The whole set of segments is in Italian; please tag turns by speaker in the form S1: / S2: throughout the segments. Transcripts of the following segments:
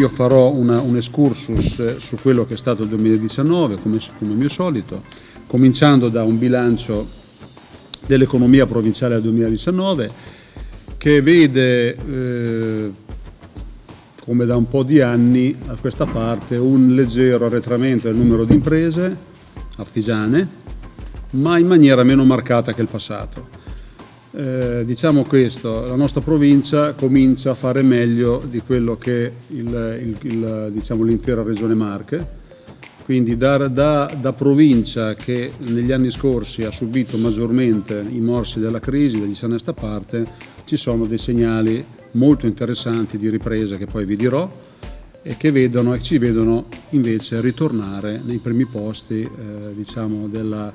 S1: io farò una, un excursus eh, su quello che è stato il 2019, come, come mio solito, cominciando da un bilancio dell'economia provinciale del 2019 che vede, eh, come da un po' di anni a questa parte, un leggero arretramento del numero di imprese artigiane, ma in maniera meno marcata che il passato. Eh, diciamo questo, la nostra provincia comincia a fare meglio di quello che diciamo, l'intera diciamo, regione Marche, quindi da, da, da, provincia che negli anni scorsi ha subito maggiormente i morsi della crisi, dagli anni a sta parte, ci sono dei segnali molto interessanti di ripresa che poi vi dirò e che vedono, e ci vedono invece ritornare nei primi posti eh, diciamo, della,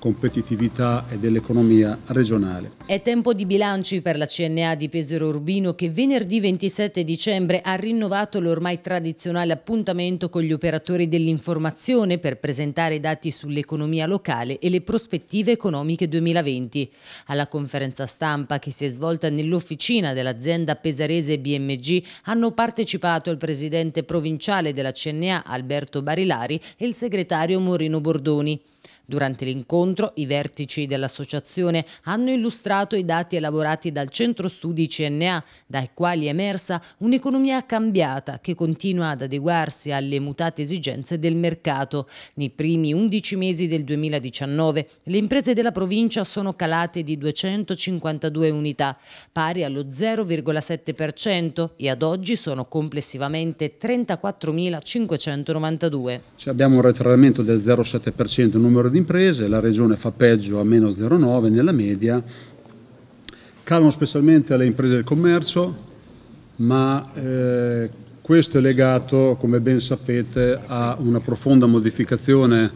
S1: competitività e dell'economia regionale.
S2: È tempo di bilanci per la CNA di Pesero Urbino che venerdì 27 dicembre ha rinnovato l'ormai tradizionale appuntamento con gli operatori dell'informazione per presentare i dati sull'economia locale e le prospettive economiche 2020. Alla conferenza stampa che si è svolta nell'officina dell'azienda pesarese BMG hanno partecipato il presidente provinciale della CNA Alberto Barilari e il segretario Morino Bordoni. Durante l'incontro i vertici dell'associazione hanno illustrato i dati elaborati dal centro studi CNA, dai quali è emersa un'economia cambiata che continua ad adeguarsi alle mutate esigenze del mercato. Nei primi 11 mesi del 2019 le imprese della provincia sono calate di 252 unità, pari allo 0,7% e ad oggi sono complessivamente 34.592.
S1: Abbiamo un retramento del 0,7% numero di imprese, la regione fa peggio a meno 0,9 nella media, calano specialmente alle imprese del commercio, ma eh, questo è legato, come ben sapete, a una profonda modificazione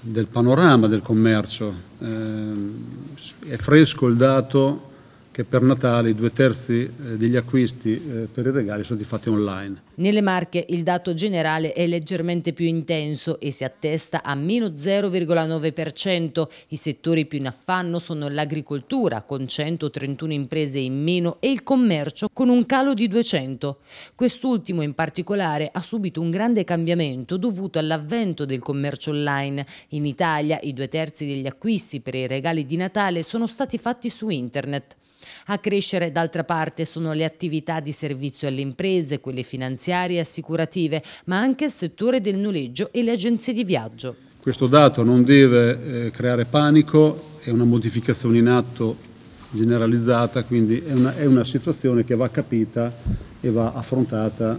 S1: del panorama del commercio. Eh, è fresco il dato che per Natale i due terzi eh, degli acquisti eh, per i regali sono stati fatti online.
S2: Nelle Marche il dato generale è leggermente più intenso e si attesta a meno 0,9%. I settori più in affanno sono l'agricoltura con 131 imprese in meno e il commercio con un calo di 200. Quest'ultimo in particolare ha subito un grande cambiamento dovuto all'avvento del commercio online. In Italia i due terzi degli acquisti per i regali di Natale sono stati fatti su internet. A crescere, d'altra parte, sono le attività di servizio alle imprese, quelle finanziarie e assicurative, ma anche il settore del noleggio e le agenzie di viaggio.
S1: Questo dato non deve eh, creare panico, è una modificazione in atto generalizzata, quindi è una, è una, situazione che va capita e va affrontata,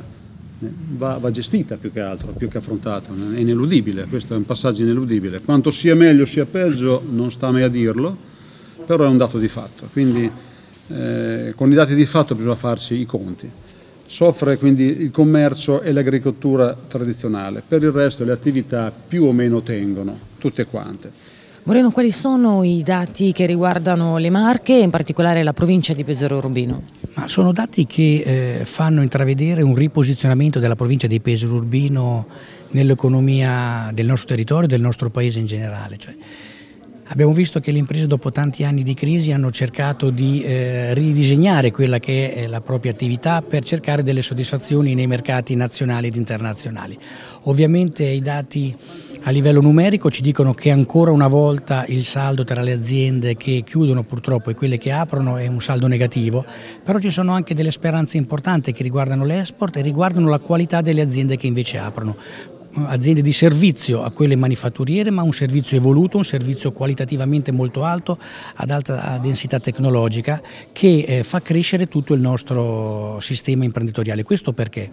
S1: eh, va, va, gestita più che altro, più che affrontata, è ineludibile, questo è un passaggio ineludibile. Quanto sia meglio sia peggio non sta mai a dirlo, però è un dato di fatto. Quindi eh, con i dati di fatto bisogna farsi i conti. Soffre quindi il commercio e l'agricoltura tradizionale, per il resto le attività più o meno tengono, tutte
S3: quante.
S2: Moreno, quali sono i dati che riguardano le Marche e in particolare la provincia di Pesaro Urbino?
S3: Ma sono dati che eh, fanno intravedere un riposizionamento della provincia di Pesaro Urbino nell'economia del nostro territorio e del nostro paese in generale. Cioè, Abbiamo visto che le imprese dopo tanti anni di crisi hanno cercato di eh, ridisegnare quella che è la propria attività per cercare delle soddisfazioni nei mercati nazionali ed internazionali. Ovviamente i dati a livello numerico ci dicono che ancora una volta il saldo tra le aziende che chiudono purtroppo e quelle che aprono è un saldo negativo, però ci sono anche delle speranze importanti che riguardano l'export e riguardano la qualità delle aziende che invece aprono aziende di servizio a quelle manifatturiere, ma un servizio evoluto, un servizio qualitativamente molto alto, ad alta densità tecnologica, che eh, fa crescere tutto il nostro sistema imprenditoriale. Questo perché?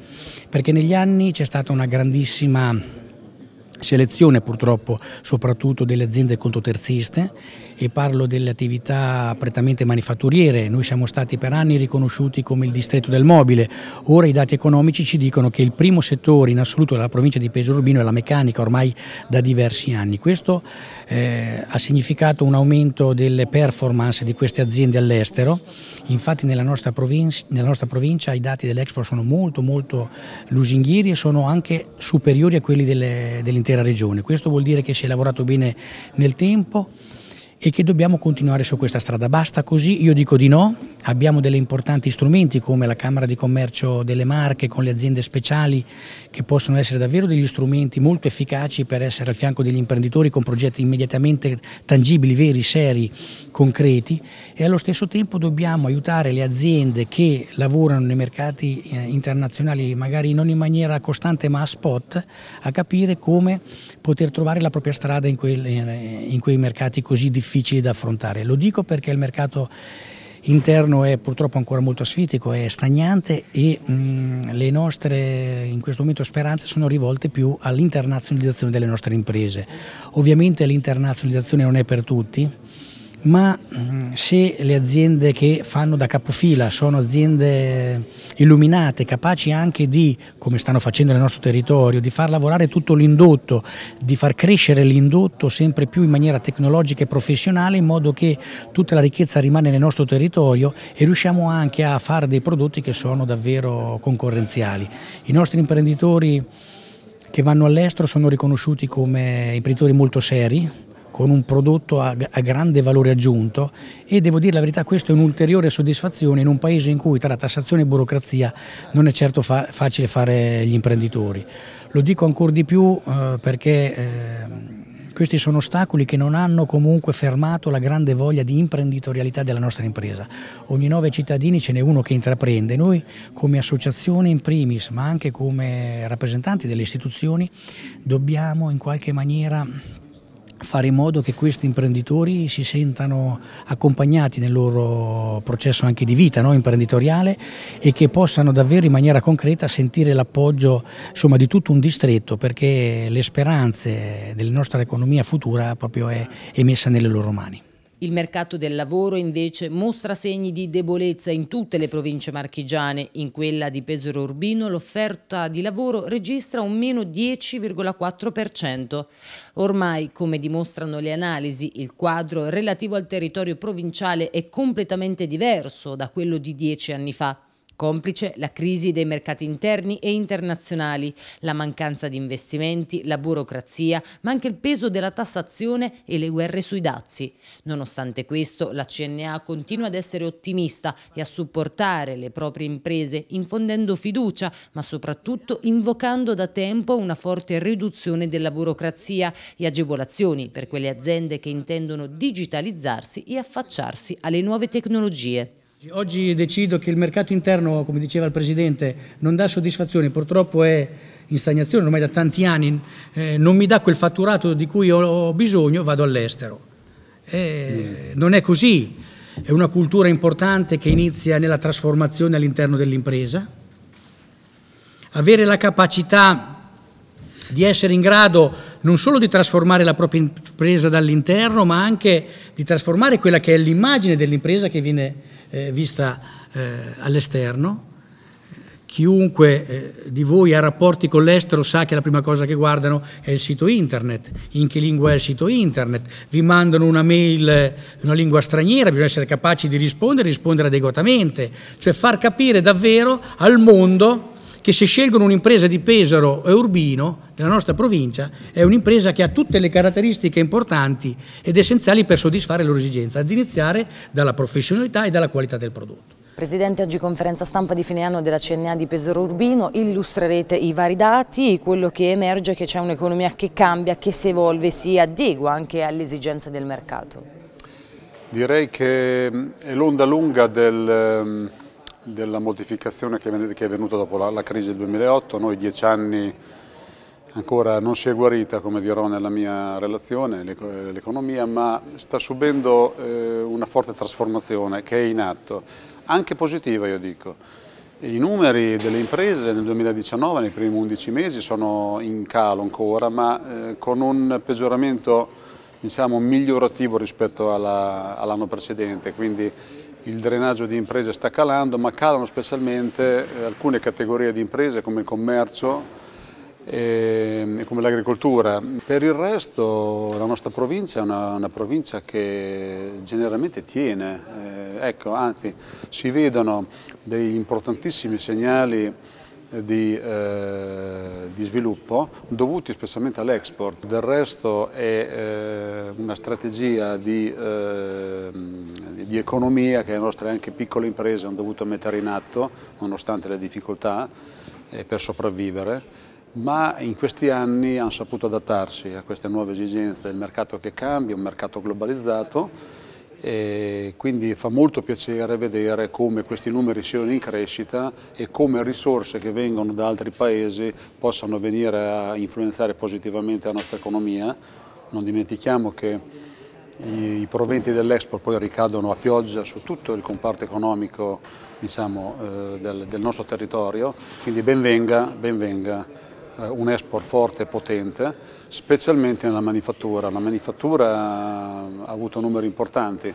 S3: Perché negli anni c'è stata una grandissima selezione purtroppo soprattutto delle aziende contoterziste e parlo delle attività prettamente manifatturiere, noi siamo stati per anni riconosciuti come il distretto del mobile, ora i dati economici ci dicono che il primo settore in assoluto della provincia di Pesaro Urbino è la meccanica ormai da diversi anni, questo eh, ha significato un aumento delle performance di queste aziende all'estero, infatti nella nostra, provincia, nella nostra provincia i dati dell'Expo sono molto molto lusinghieri e sono anche superiori a quelli dell'interno dell'intera regione. Questo vuol dire che si è lavorato bene nel tempo, e che dobbiamo continuare su questa strada. Basta così? Io dico di no. Abbiamo degli importanti strumenti come la Camera di Commercio delle Marche con le aziende speciali che possono essere davvero degli strumenti molto efficaci per essere al fianco degli imprenditori con progetti immediatamente tangibili, veri, seri, concreti e allo stesso tempo dobbiamo aiutare le aziende che lavorano nei mercati eh, internazionali magari non in maniera costante ma a spot a capire come poter trovare la propria strada in quei, eh, in quei mercati così difficili difficili da affrontare. Lo dico perché il mercato interno è purtroppo ancora molto asfittico, è stagnante e mh, mm, le nostre in questo momento speranze sono rivolte più all'internazionalizzazione delle nostre imprese. Ovviamente l'internazionalizzazione non è per tutti, ma mm, se le aziende che fanno da capofila sono aziende illuminate, capaci anche di, come stanno facendo nel nostro territorio, di far lavorare tutto l'indotto, di far crescere l'indotto sempre più in maniera tecnologica e professionale, in modo che tutta la ricchezza rimane nel nostro territorio e riusciamo anche a fare dei prodotti che sono davvero concorrenziali. I nostri imprenditori che vanno all'estero sono riconosciuti come imprenditori molto seri, con un prodotto a, a, grande valore aggiunto e devo dire la verità questa è un'ulteriore soddisfazione in un paese in cui tra tassazione e burocrazia non è certo fa facile fare gli imprenditori. Lo dico ancora di più eh, perché... Eh, questi sono ostacoli che non hanno comunque fermato la grande voglia di imprenditorialità della nostra impresa. Ogni nove cittadini ce n'è uno che intraprende. Noi come associazione in primis, ma anche come rappresentanti delle istituzioni, dobbiamo in qualche maniera fare in modo che questi imprenditori si sentano accompagnati nel loro processo anche di vita no? imprenditoriale e che possano davvero in maniera concreta sentire l'appoggio di tutto un distretto perché le speranze della nostra economia futura proprio è, è messa nelle loro mani.
S2: Il mercato del lavoro invece mostra segni di debolezza in tutte le province marchigiane. In quella di Pesaro Urbino l'offerta di lavoro registra un meno 10,4%. Ormai, come dimostrano le analisi, il quadro relativo al territorio provinciale è completamente diverso da quello di dieci anni fa complice la crisi dei mercati interni e internazionali, la mancanza di investimenti, la burocrazia, ma anche il peso della tassazione e le guerre sui dazi. Nonostante questo, la CNA continua ad essere ottimista e a supportare le proprie imprese, infondendo fiducia, ma soprattutto invocando da tempo una forte riduzione della burocrazia e agevolazioni per quelle aziende che intendono digitalizzarsi e affacciarsi alle nuove
S3: tecnologie. Oggi decido che il mercato interno, come diceva il Presidente, non dà soddisfazione, purtroppo è in stagnazione ormai da tanti anni, eh, non mi dà quel fatturato di cui ho bisogno, vado all'estero. Eh, mm. non è così, è una cultura importante che inizia nella trasformazione all'interno dell'impresa. Avere la capacità di essere in grado non solo di trasformare la propria impresa dall'interno, ma anche di trasformare quella che è l'immagine dell'impresa che viene eh, vista eh, all'esterno. Chiunque eh, di voi ha rapporti con l'estero sa che la prima cosa che guardano è il sito internet, in che lingua è il sito internet, vi mandano una mail in eh, una lingua straniera, bisogna essere capaci di rispondere, e rispondere adeguatamente, cioè far capire davvero al mondo che se scelgono un'impresa di Pesaro e Urbino, della nostra provincia, è un'impresa che ha tutte le caratteristiche importanti ed essenziali per soddisfare le loro esigenze, ad iniziare dalla professionalità e dalla qualità del prodotto.
S2: Presidente, oggi conferenza stampa di fine anno della CNA di Pesaro Urbino, illustrerete i vari dati, quello che emerge è che c'è un'economia che cambia, che si evolve, si adegua anche alle esigenze del mercato.
S1: Direi che mm, è l'onda lunga del, mm, della modificazione che è venuta dopo la, la crisi del 2008, noi dieci anni ancora non si è guarita, come dirò nella mia relazione, l'economia, ma sta subendo eh, una forte trasformazione che è in atto, anche positiva io dico. I numeri delle imprese nel 2019, nei primi 11 mesi, sono in calo ancora, ma eh, con un peggioramento diciamo, migliorativo rispetto all'anno all precedente, quindi il drenaggio di imprese sta calando, ma calano specialmente eh, alcune categorie di imprese come il commercio e come l'agricoltura. Per il resto la nostra provincia è una, una provincia che generalmente tiene, eh, ecco, anzi si vedono degli importantissimi segnali eh, di, eh, di, sviluppo dovuti specialmente all'export. Del resto è eh, una strategia di eh, di economia che le nostre anche piccole imprese hanno dovuto mettere in atto, nonostante le difficoltà, eh, per sopravvivere ma in questi anni hanno saputo adattarsi a queste nuove esigenze del mercato che cambia, un mercato globalizzato e quindi fa molto piacere vedere come questi numeri siano in crescita e come risorse che vengono da altri paesi possano venire a influenzare positivamente la nostra economia. Non dimentichiamo che i, proventi dell'export poi ricadono a pioggia su tutto il comparto economico diciamo, eh, del, del, nostro territorio, quindi benvenga, benvenga eh, un export forte e potente, specialmente nella manifattura. La manifattura eh, ha avuto numeri importanti,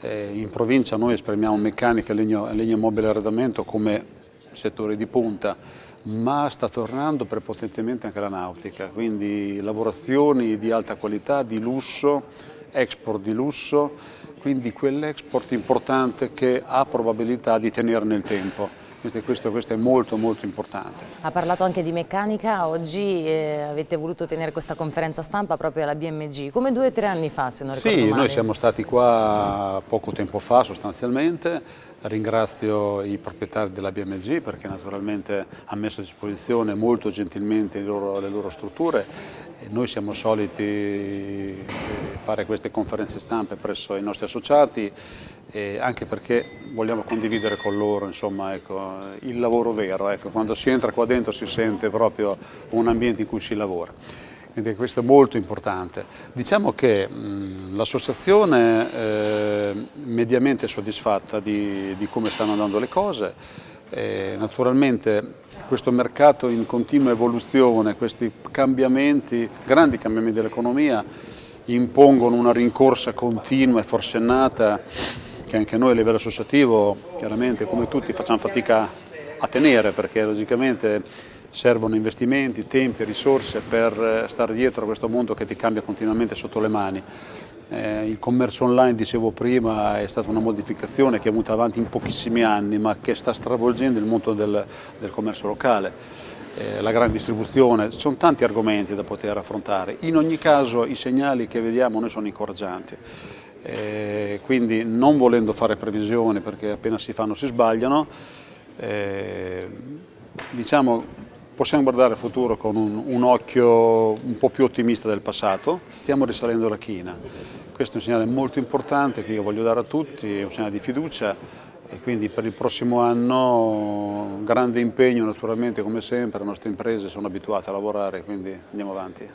S1: eh, in provincia noi esprimiamo meccanica, legno, legno mobile e arredamento come settore di punta, ma sta tornando prepotentemente anche la nautica, quindi lavorazioni di alta qualità, di lusso, export di lusso, quindi quell'export importante che ha probabilità di tenere nel tempo. Questo, questo, è molto molto importante.
S2: Ha parlato anche di meccanica, oggi eh, avete voluto tenere questa conferenza stampa proprio alla BMG, come due o tre anni fa se non ricordo Sì, male. noi siamo
S1: stati qua poco tempo fa sostanzialmente, Ringrazio i proprietari della BMG perché naturalmente hanno messo a disposizione molto gentilmente le loro, le loro strutture. Noi siamo soliti eh, fare queste conferenze stampe presso i nostri associati anche perché vogliamo condividere con loro insomma, ecco, il lavoro vero. Ecco, quando si entra qua dentro si sente proprio un ambiente in cui si lavora questo è molto importante. Diciamo che l'associazione è eh, mediamente soddisfatta di, di come stanno andando le cose, e eh, naturalmente questo mercato in continua evoluzione, questi cambiamenti, grandi cambiamenti dell'economia impongono una rincorsa continua e forsennata che anche noi a livello associativo chiaramente come tutti facciamo fatica a tenere perché logicamente servono investimenti, tempi, risorse per eh, stare dietro a questo mondo che ti cambia continuamente sotto le mani. Eh, il commercio online, dicevo prima, è stata una modificazione che è venuta avanti in pochissimi anni, ma che sta stravolgendo il mondo del, del commercio locale, eh, la gran distribuzione, ci sono tanti argomenti da poter affrontare. In ogni caso i segnali che vediamo noi sono incoraggianti. Eh, quindi non volendo fare previsioni perché appena si fanno si sbagliano, eh, diciamo possiamo guardare al futuro con un, un, occhio un po' più ottimista del passato, stiamo risalendo la china. Questo è un segnale molto importante che io voglio dare a tutti, è un segnale di fiducia e quindi per il prossimo anno grande impegno naturalmente come sempre, le nostre imprese sono abituate a lavorare, quindi andiamo avanti.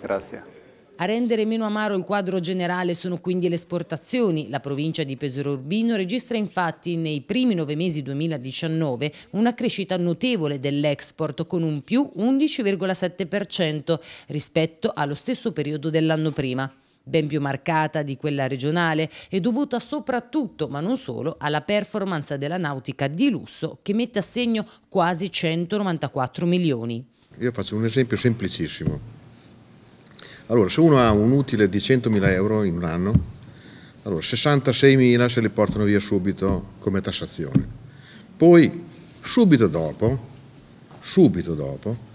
S1: Grazie.
S2: A rendere meno amaro il quadro generale sono quindi le esportazioni. La provincia di Pesaro Urbino registra infatti nei primi nove mesi 2019 una crescita notevole dell'export con un più 11,7% rispetto allo stesso periodo dell'anno prima ben più marcata di quella regionale e dovuta soprattutto, ma non solo, alla performance della nautica di lusso che mette a segno quasi 194 milioni.
S4: Io faccio un esempio semplicissimo. Allora, se uno ha un utile di 100.000 euro in un anno, allora 66.000 se li portano via subito come tassazione. Poi, subito dopo, subito dopo,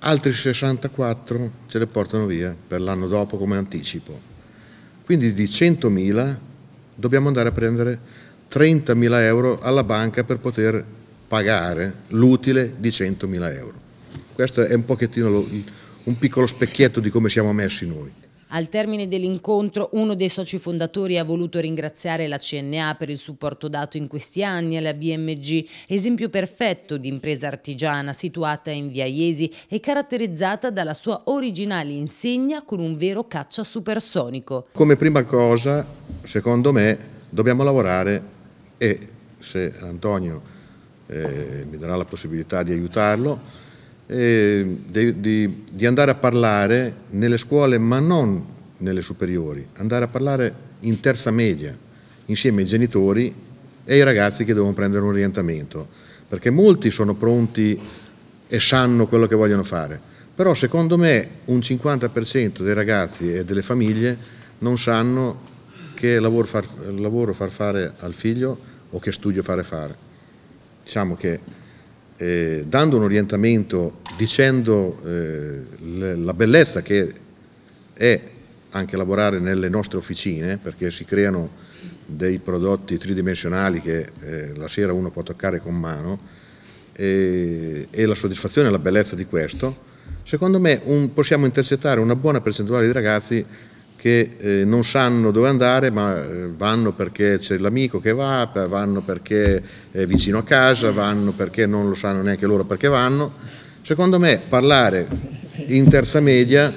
S4: altri 64 ce le portano via per l'anno dopo come anticipo. Quindi di 100.000 dobbiamo andare a prendere 30.000 euro alla banca per poter pagare l'utile di 100.000 euro. Questo è un pochettino un piccolo specchietto di come siamo messi noi.
S2: Al termine dell'incontro uno dei soci fondatori ha voluto ringraziare la CNA per il supporto dato in questi anni alla BMG, esempio perfetto di impresa artigiana situata in via Iesi e caratterizzata dalla sua originale insegna con un vero caccia supersonico.
S4: Come prima cosa, secondo me, dobbiamo lavorare e se Antonio eh, mi darà la possibilità di aiutarlo, eh, di, di, di andare a parlare nelle scuole, ma non nelle superiori, andare a parlare in terza media, insieme ai genitori e ai ragazzi che devono prendere un orientamento, perché molti sono pronti e sanno quello che vogliono fare, però secondo me un 50% dei ragazzi e delle famiglie non sanno che lavoro far, lavoro far fare al figlio o che studio fare fare. Diciamo che eh, dando un orientamento, dicendo eh, la bellezza che è anche lavorare nelle nostre officine, perché si creano dei prodotti tridimensionali che eh, la sera uno può toccare con mano, e, e la soddisfazione e la bellezza di questo, secondo me un, possiamo intercettare una buona percentuale di ragazzi che eh, non sanno dove andare ma eh, vanno perché c'è l'amico che va, vanno perché è vicino a casa, vanno perché non lo sanno neanche loro perché vanno. Secondo me parlare in terza media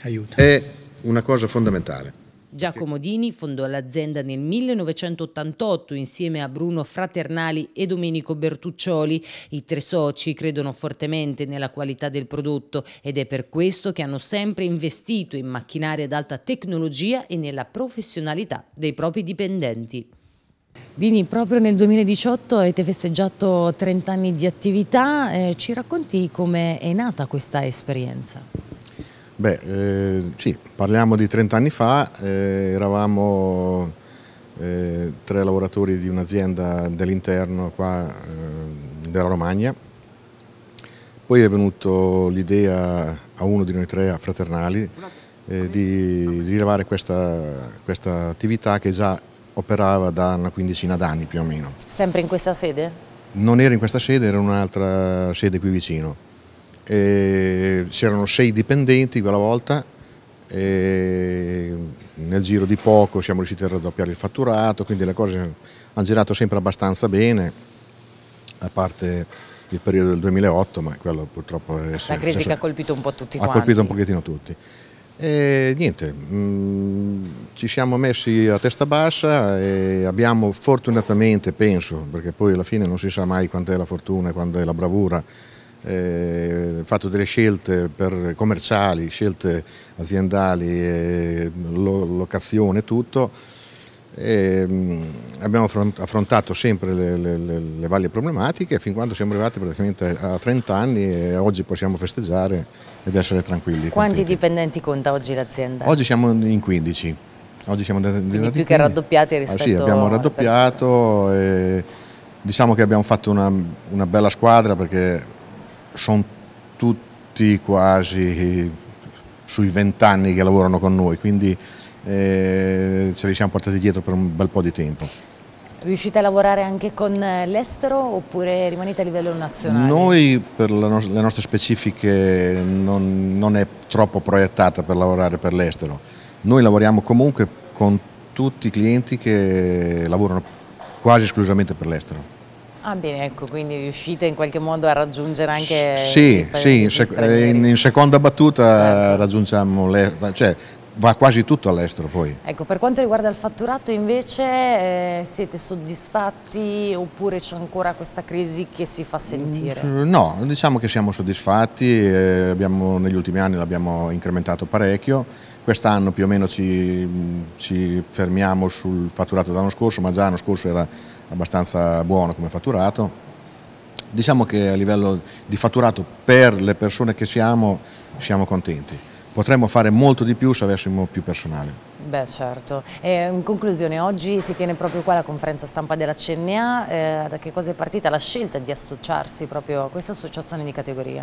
S4: Aiuta. è una cosa fondamentale.
S2: Giacomo Dini fondò l'azienda nel 1988 insieme a Bruno Fraternali e Domenico Bertuccioli. I tre soci credono fortemente nella qualità del prodotto ed è per questo che hanno sempre investito in macchinari ad alta tecnologia e nella professionalità dei propri dipendenti. Dini, proprio nel 2018 avete festeggiato 30 anni di attività, eh, ci racconti come è nata questa esperienza?
S4: Beh, eh, sì, parliamo di 30 anni fa, eh, eravamo eh, tre lavoratori di un'azienda dell'interno qua eh, della Romagna, poi è venuto l'idea a uno di noi tre, a Fraternali, eh, di rilevare questa, questa attività che già operava da una quindicina d'anni più o meno.
S2: Sempre in questa sede?
S4: Non era in questa sede, era un'altra sede qui vicino. E c'erano sei dipendenti quella volta e nel giro di poco siamo riusciti a raddoppiare il fatturato, quindi le cose hanno girato sempre abbastanza bene, a parte il periodo del 2008, ma quello purtroppo è La crisi senso, che ha colpito
S2: un po' tutti ha quanti. Ha colpito un pochettino tutti. E
S4: niente, mh, mm, ci siamo messi a testa bassa e abbiamo fortunatamente, penso, perché poi alla fine non si sa mai quant'è la fortuna e quant'è la bravura, eh, fatto delle scelte commerciali, scelte aziendali, eh, lo, locazione, tutto. E, mm, abbiamo affrontato sempre le, le, le, varie problematiche fin quando siamo arrivati praticamente a 30 anni e oggi possiamo festeggiare ed essere tranquilli. Quanti contenti.
S2: dipendenti conta oggi l'azienda?
S4: Oggi siamo in 15. Oggi siamo Quindi più che
S2: raddoppiati rispetto... Ah, sì, abbiamo
S4: raddoppiato, e, diciamo che abbiamo fatto una, una bella squadra perché sono tutti quasi sui vent'anni che lavorano con noi, quindi eh, ce li siamo portati dietro per un bel po' di tempo.
S2: Riuscite a lavorare anche con eh, l'estero oppure rimanete a livello nazionale? Noi
S4: per le nostre specifiche non, non è troppo proiettata per lavorare per l'estero. Noi lavoriamo comunque con tutti i clienti che lavorano quasi esclusivamente per l'estero.
S2: Ah bene, ecco, quindi riuscite in qualche modo a raggiungere anche... Sì, sì in, sec in, eh,
S4: in, seconda battuta certo. raggiungiamo, le, cioè va quasi tutto all'estero poi.
S2: Ecco, per quanto riguarda il fatturato invece eh, siete soddisfatti oppure c'è ancora questa crisi che si fa sentire?
S4: Mm, no, diciamo che siamo soddisfatti, eh, abbiamo, negli ultimi anni l'abbiamo incrementato parecchio, quest'anno più o meno ci, mm, ci fermiamo sul fatturato dell'anno scorso, ma già l'anno scorso era abbastanza buono come fatturato. Diciamo che a livello di fatturato per le persone che siamo, siamo contenti. Potremmo fare molto di più se avessimo più personale.
S2: Beh certo, e in conclusione oggi si tiene proprio qua la conferenza stampa della CNA, eh, da che cosa è partita la scelta di associarsi proprio a questa associazione di categoria?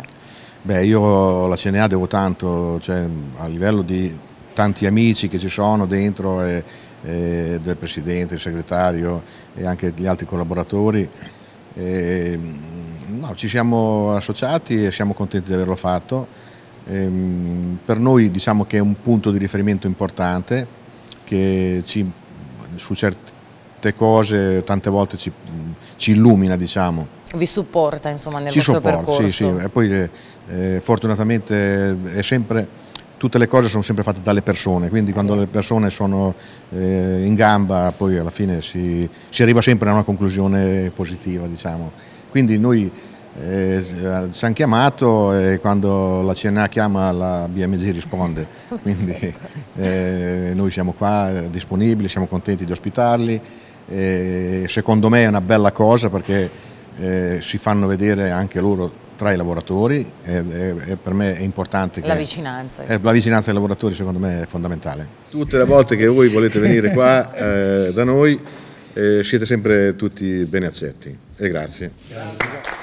S4: Beh io la CNA devo tanto, cioè, a livello di tanti amici che ci sono dentro e eh, del Presidente, il Segretario e anche gli altri collaboratori. Eh, no, ci siamo associati e siamo contenti di averlo fatto. Eh, per noi diciamo che è un punto di riferimento importante che ci, su certe cose tante volte ci, mm, ci illumina diciamo.
S2: Vi supporta insomma nel ci vostro supporta, percorso? Sì, sì. E
S4: poi eh, eh, fortunatamente è sempre tutte le cose sono sempre fatte dalle persone, quindi quando le persone sono eh, in gamba poi alla fine si, si, arriva sempre a una conclusione positiva. Diciamo. Quindi noi eh, ci hanno chiamato e quando la CNA chiama la BMG risponde, quindi eh, noi siamo qua eh, disponibili, siamo contenti di ospitarli, eh, secondo me è una bella cosa perché eh, si fanno vedere anche loro tra i lavoratori e, e, e per me è importante la
S2: vicinanza, eh,
S4: la vicinanza dei lavoratori secondo me è fondamentale. Tutte le volte che voi volete venire qua eh, da noi eh, siete sempre tutti ben accetti e grazie. grazie.